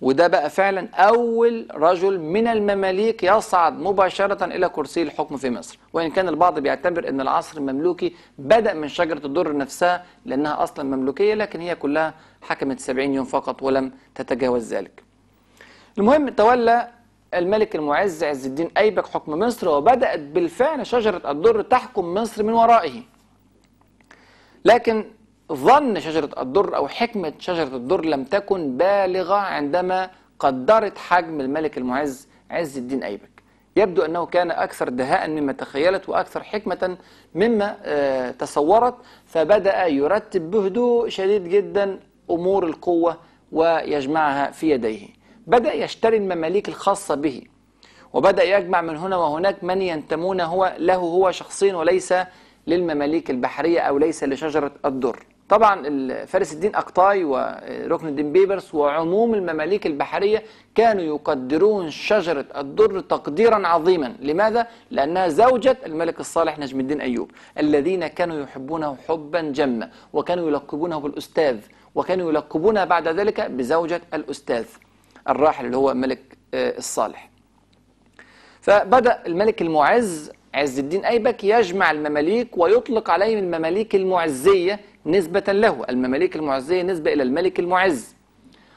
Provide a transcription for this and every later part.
وده بقى فعلا أول رجل من المماليك يصعد مباشرة إلى كرسي الحكم في مصر وإن كان البعض بيعتبر أن العصر المملوكي بدأ من شجرة الدر نفسها لأنها أصلا مملوكية لكن هي كلها حكمت 70 يوم فقط ولم تتجاوز ذلك المهم تولى الملك المعز عز الدين أيبك حكم مصر وبدأت بالفعل شجرة الدر تحكم مصر من ورائه لكن ظن شجرة الدر أو حكمة شجرة الدر لم تكن بالغة عندما قدرت حجم الملك المعز عز الدين أيبك يبدو أنه كان أكثر دهاء مما تخيلت وأكثر حكمة مما آه، تصورت فبدأ يرتب بهدوء شديد جدا أمور القوة ويجمعها في يديه بدأ يشتري المماليك الخاصة به وبدأ يجمع من هنا وهناك من ينتمون هو له هو شخصيا وليس للمماليك البحرية أو ليس لشجرة الدر طبعا فارس الدين أقطاي وركن الدين بيبرس وعموم المماليك البحرية كانوا يقدرون شجرة الدر تقديرا عظيما لماذا؟ لأنها زوجة الملك الصالح نجم الدين أيوب الذين كانوا يحبونه حبا جما وكانوا يلقبونه بالأستاذ وكانوا يلقبونها بعد ذلك بزوجة الأستاذ الراحل اللي هو الملك آه، الصالح فبدأ الملك المعز عز الدين أيبك يجمع المماليك ويطلق عليهم المماليك المعزية نسبة له المماليك المعزية نسبة إلى الملك المعز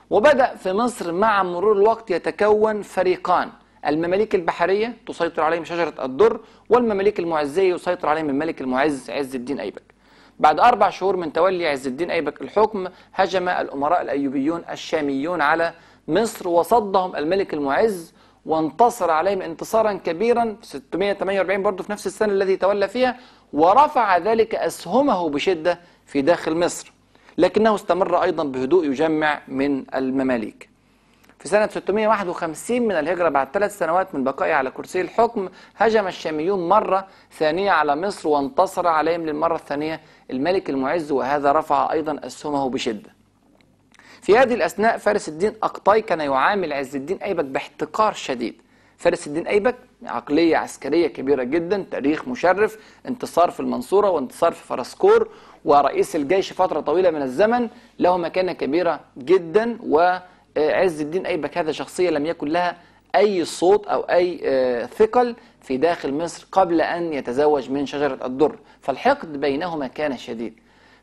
وبدأ في مصر مع مرور الوقت يتكون فريقان المماليك البحرية تسيطر عليهم شجرة الدر والمماليك المعزية يسيطر عليهم الملك المعز عز الدين أيبك بعد أربع شهور من تولي عز الدين أيبك الحكم هجم الأمراء الأيوبيون الشاميون على مصر وصدهم الملك المعز وانتصر عليهم انتصارا كبيرا 648 برضه في نفس السنة الذي تولى فيها ورفع ذلك أسهمه بشدة في داخل مصر لكنه استمر أيضا بهدوء يجمع من المماليك في سنة 651 من الهجرة بعد ثلاث سنوات من بقائه على كرسي الحكم هجم الشاميون مرة ثانية على مصر وانتصر عليهم للمرة الثانية الملك المعز وهذا رفع أيضا أسهمه بشدة في هذه الأثناء فارس الدين أقطاي كان يعامل عز الدين أيبك باحتقار شديد فارس الدين أيبك عقلية عسكرية كبيرة جدا تاريخ مشرف انتصار في المنصورة وانتصار في فرسكور ورئيس الجيش فترة طويلة من الزمن له مكانة كبيرة جدا وعز الدين أيبك هذا شخصية لم يكن لها أي صوت أو أي آه، ثقل في داخل مصر قبل أن يتزوج من شجرة الدر فالحقد بينهما كان شديد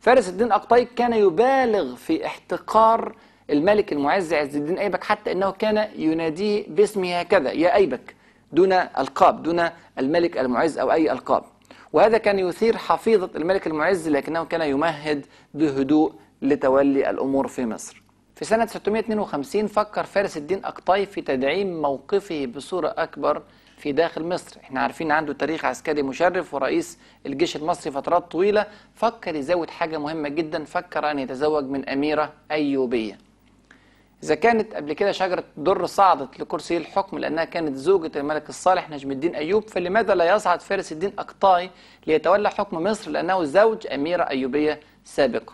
فارس الدين أقطاي كان يبالغ في احتقار الملك المعز عز الدين أيبك حتى أنه كان يناديه باسمه هكذا يا أيبك دون ألقاب دون الملك المعز أو أي ألقاب وهذا كان يثير حفيظة الملك المعز لكنه كان يمهد بهدوء لتولي الأمور في مصر في سنة 652 فكر فارس الدين أقطاي في تدعيم موقفه بصورة أكبر في داخل مصر احنا عارفين عنده تاريخ عسكري مشرف ورئيس الجيش المصري فترات طويلة فكر يزود حاجة مهمة جدا فكر أن يتزوج من أميرة أيوبية إذا كانت قبل كده شجرة در صعدت لكرسي الحكم لأنها كانت زوجة الملك الصالح نجم الدين أيوب فلماذا لا يصعد فارس الدين أقطاي ليتولى حكم مصر لأنه زوج أميرة أيوبية سابقة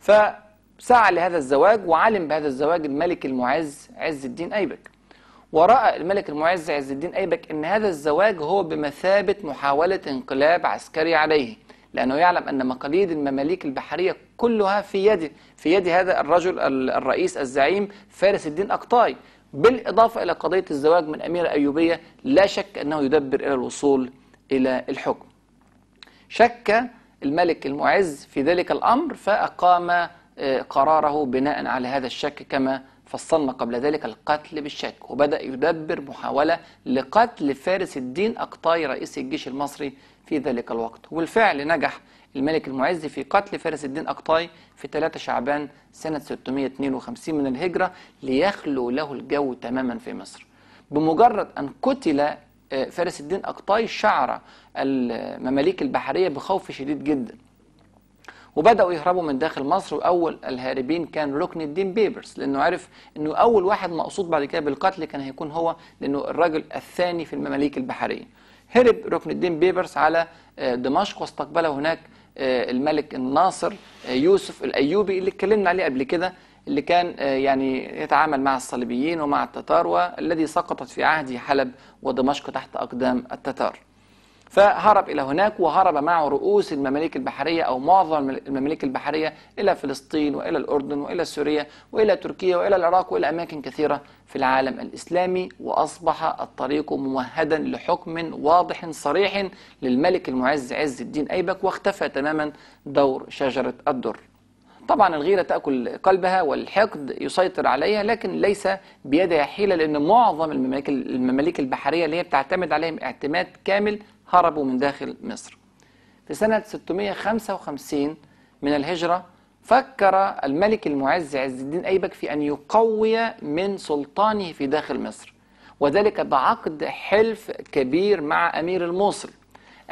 فسعى لهذا الزواج وعلم بهذا الزواج الملك المعز عز الدين أيبك ورأى الملك المعز عز الدين أيبك أن هذا الزواج هو بمثابة محاولة انقلاب عسكري عليه لأنه يعلم أن مقاليد المماليك البحرية كلها في يد في يد هذا الرجل الرئيس الزعيم فارس الدين أقطاي بالإضافة إلى قضية الزواج من أميرة أيوبية لا شك أنه يدبر إلى الوصول إلى الحكم شك الملك المعز في ذلك الأمر فأقام آه، قراره بناء على هذا الشك كما فصلنا قبل ذلك القتل بالشك وبدأ يدبر محاولة لقتل فارس الدين أقطاي رئيس الجيش المصري في ذلك الوقت وبالفعل نجح الملك المعز في قتل فارس الدين أقطاي في 3 شعبان سنة 652 من الهجرة ليخلو له الجو تماما في مصر بمجرد أن قتل آه، فارس الدين أقطاي شعر المماليك البحرية بخوف شديد جدا وبداوا يهربوا من داخل مصر واول الهاربين كان ركن الدين بيبرس لانه عرف انه اول واحد مقصود بعد كده بالقتل كان هيكون هو لانه الرجل الثاني في المماليك البحريه هرب ركن الدين بيبرس على آه، دمشق واستقبله هناك آه، الملك الناصر آه، يوسف الايوبي اللي اتكلمنا عليه قبل كده اللي كان يعني يتعامل مع الصليبيين ومع التتار والذي سقطت في عهده حلب ودمشق تحت اقدام التتار فهرب إلى هناك وهرب معه رؤوس المماليك البحرية أو معظم المماليك البحرية إلى فلسطين وإلى الأردن وإلى سوريا وإلى تركيا وإلى العراق وإلى أماكن كثيرة في العالم الإسلامي وأصبح الطريق ممهدا لحكم واضح صريح للملك المعز عز الدين أيبك واختفى تماما دور شجرة الدر طبعا الغيرة تأكل قلبها والحقد يسيطر عليها لكن ليس بيدها حيلة لأن معظم المماليك, المماليك البحرية اللي هي بتعتمد عليهم اعتماد كامل هربوا من داخل مصر في سنة 655 من الهجرة فكر الملك المعز عز الدين أيبك في أن يقوي من سلطانه في داخل مصر وذلك بعقد حلف كبير مع أمير الموصل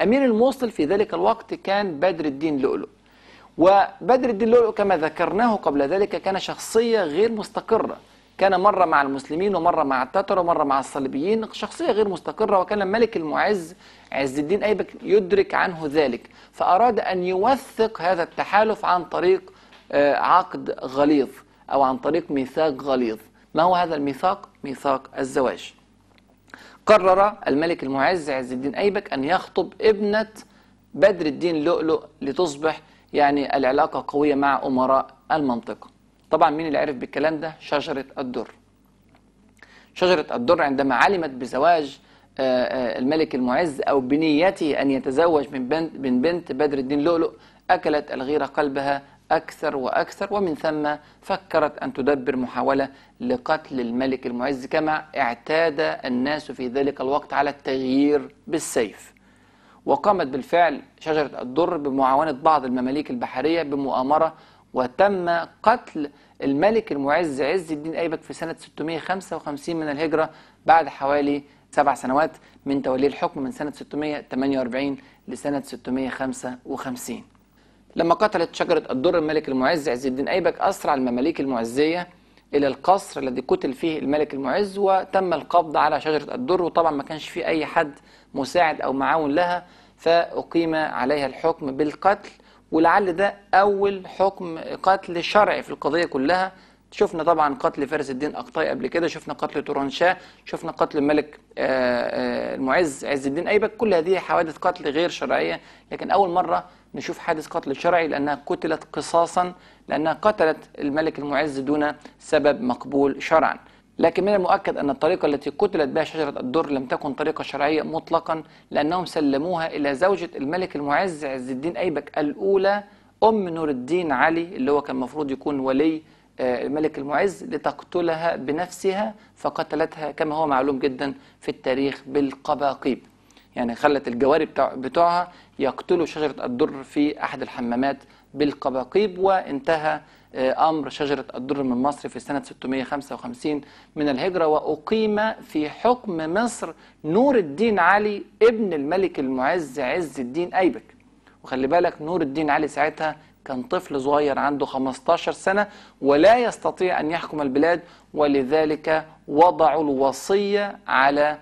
أمير الموصل في ذلك الوقت كان بدر الدين لؤلؤ وبدر الدين لؤلؤ كما ذكرناه قبل ذلك كان شخصية غير مستقرة كان مرة مع المسلمين ومرة مع التتر ومرة مع الصليبيين شخصية غير مستقرة وكان الملك المعز عز الدين أيبك يدرك عنه ذلك فأراد أن يوثق هذا التحالف عن طريق آه، عقد غليظ أو عن طريق ميثاق غليظ ما هو هذا الميثاق؟ ميثاق الزواج قرر الملك المعز عز الدين أيبك أن يخطب ابنة بدر الدين لؤلؤ لتصبح يعني العلاقة قوية مع أمراء المنطقة طبعا مين اللي عرف بالكلام ده شجرة الدر شجرة الدر عندما علمت بزواج آه، آه، الملك المعز أو بنيته أن يتزوج من بنت, من بنت بدر الدين لؤلؤ أكلت الغيرة قلبها أكثر وأكثر ومن ثم فكرت أن تدبر محاولة لقتل الملك المعز كما اعتاد الناس في ذلك الوقت على التغيير بالسيف وقامت بالفعل شجرة الدر بمعاونة بعض المماليك البحرية بمؤامرة وتم قتل الملك المعز عز الدين أيبك في سنة 655 من الهجرة بعد حوالي سبع سنوات من توليه الحكم من سنة 648 لسنة 655 لما قتلت شجرة الدر الملك المعز عز الدين أيبك أسرع المماليك المعزية إلى القصر الذي قتل فيه الملك المعز وتم القبض على شجرة الدر وطبعا ما كانش فيه أي حد مساعد أو معاون لها فأقيم عليها الحكم بالقتل ولعل ده أول حكم قتل شرعي في القضية كلها شفنا طبعا قتل فارس الدين أقطاي قبل كده شفنا قتل تورانشا شفنا قتل الملك آه، آه، المعز عز الدين أيبك كل هذه حوادث قتل غير شرعية لكن أول مرة نشوف حادث قتل شرعي لأنها قتلت قصاصا لأنها قتلت الملك المعز دون سبب مقبول شرعا لكن من المؤكد أن الطريقة التي قتلت بها شجرة الدر لم تكن طريقة شرعية مطلقا لأنهم سلموها إلى زوجة الملك المعز عز الدين أيبك الأولى أم نور الدين علي اللي هو كان المفروض يكون ولي آه، الملك المعز لتقتلها بنفسها فقتلتها كما هو معلوم جدا في التاريخ بالقباقيب يعني خلت الجواري بتوعها يقتلوا شجرة الدر في أحد الحمامات بالقباقيب وانتهى آه، أمر شجرة الدر من مصر في سنة 655 من الهجرة وأقيم في حكم مصر نور الدين علي ابن الملك المعز عز الدين أيبك وخلي بالك نور الدين علي ساعتها كان طفل صغير عنده 15 سنة ولا يستطيع أن يحكم البلاد ولذلك وضعوا الوصية على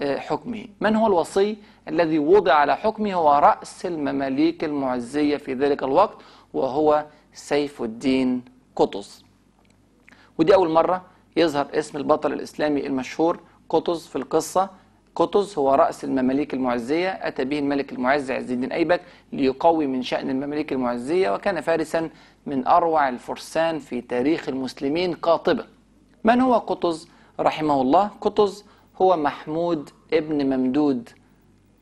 آه، حكمه من هو الوصي الذي وضع على حكمه هو رأس المماليك المعزية في ذلك الوقت وهو سيف الدين قطز ودي أول مرة يظهر اسم البطل الإسلامي المشهور قطز في القصة قطز هو رأس المماليك المعزية أتى به الملك المعز عز الدين أيبك ليقوي من شأن المماليك المعزية وكان فارسا من أروع الفرسان في تاريخ المسلمين قاطبة من هو قطز رحمه الله قطز هو محمود ابن ممدود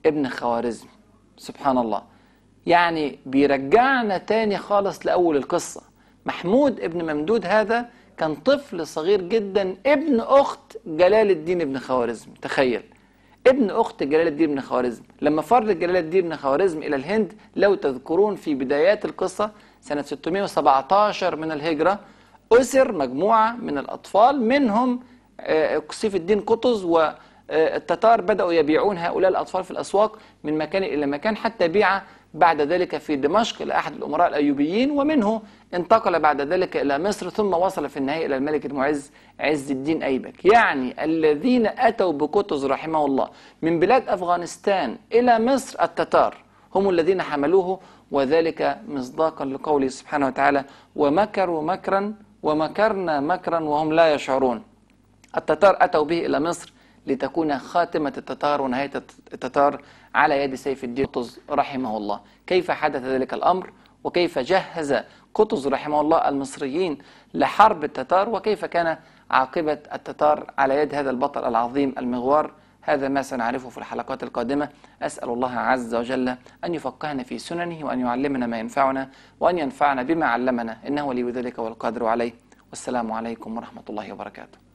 ابن خوارزم سبحان الله يعني بيرجعنا تاني خالص لأول القصة محمود ابن ممدود هذا كان طفل صغير جدا ابن أخت جلال الدين ابن خوارزم تخيل ابن أخت جلال الدين ابن خوارزم لما فرد جلال الدين ابن خوارزم إلى الهند لو تذكرون في بدايات القصة سنة 617 من الهجرة أسر مجموعة من الأطفال منهم آه، سيف الدين قطز و آه، التتار بدأوا يبيعون هؤلاء الأطفال في الأسواق من مكان إلى مكان حتى بيع بعد ذلك في دمشق إلى أحد الأمراء الأيوبيين ومنه انتقل بعد ذلك إلى مصر ثم وصل في النهاية إلى الملك المعز عز الدين أيبك يعني الذين أتوا بقطز رحمه الله من بلاد أفغانستان إلى مصر التتار هم الذين حملوه وذلك مصداقا لقوله سبحانه وتعالى ومكروا مكرا ومكرنا مكرا وهم لا يشعرون التتار أتوا به إلى مصر لتكون خاتمة التتار ونهاية التتار على يد سيف الدين قطز رحمه الله كيف حدث ذلك الأمر وكيف جهز قطز رحمه الله المصريين لحرب التتار وكيف كان عاقبة التتار على يد هذا البطل العظيم المغوار هذا ما سنعرفه في الحلقات القادمة أسأل الله عز وجل أن يفقهنا في سننه وأن يعلمنا ما ينفعنا وأن ينفعنا بما علمنا إنه ولي ذلك والقادر عليه والسلام عليكم ورحمة الله وبركاته